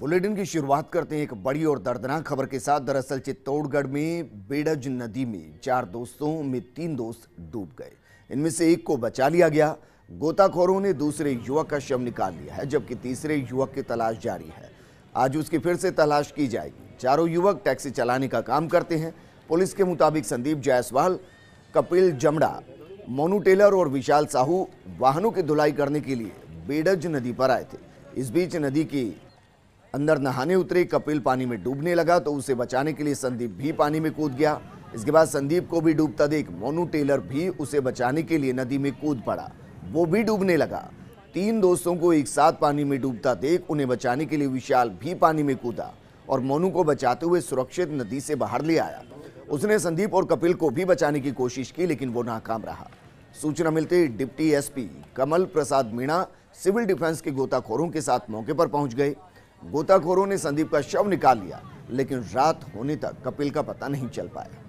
bulletin की शुरुआत करते हैं एक बड़ी और दर्दनाक खबर के साथ दरअसल चित्तौड़गढ़ में बेड़ज नदी में चार दोस्तों में तीन दोस्त डूब गए इनमें से एक को बचा लिया गया गोताखोरों ने दूसरे युवक का शव निकाल लिया है जबकि तीसरे युवक की तलाश जारी है आज उसकी फिर से तलाश की जाएगी चारों युवक टैक्सी चलाने का काम करते हैं पुलिस के मुताबिक संदीप जायसवाल कपिल जमड़ा मोनू टेलर और विशाल साहू वाहनों की धुलाई करने के लिए बेडज नदी पर आए थे इस बीच नदी की अंदर नहाने उतरे कपिल पानी में डूबने लगा तो उसे बचाने के लिए संदीप भी पानी में कूद गया इसके बाद संदीप को भी डूबता देख मोनू टेलर भी उसे बचाने के लिए नदी में कूद पड़ा वो भी डूबने लगा तीन दोस्तों को एक साथ पानी में डूबता देख उन्हें बचाने के लिए विशाल भी पानी में कूदा और मोनू को बचाते हुए सुरक्षित नदी से बाहर ले आया उसने संदीप और कपिल को भी बचाने की कोशिश की लेकिन वो नाकाम रहा सूचना मिलते ही deputy SP Kamal Prasad Meena civil defence के गोताखोरों के साथ मौके पर पहुंच गए गोताखोरों ने संदीप का शव निकाल लिया लेकिन रात होने तक कपिल का पता नहीं चल पाया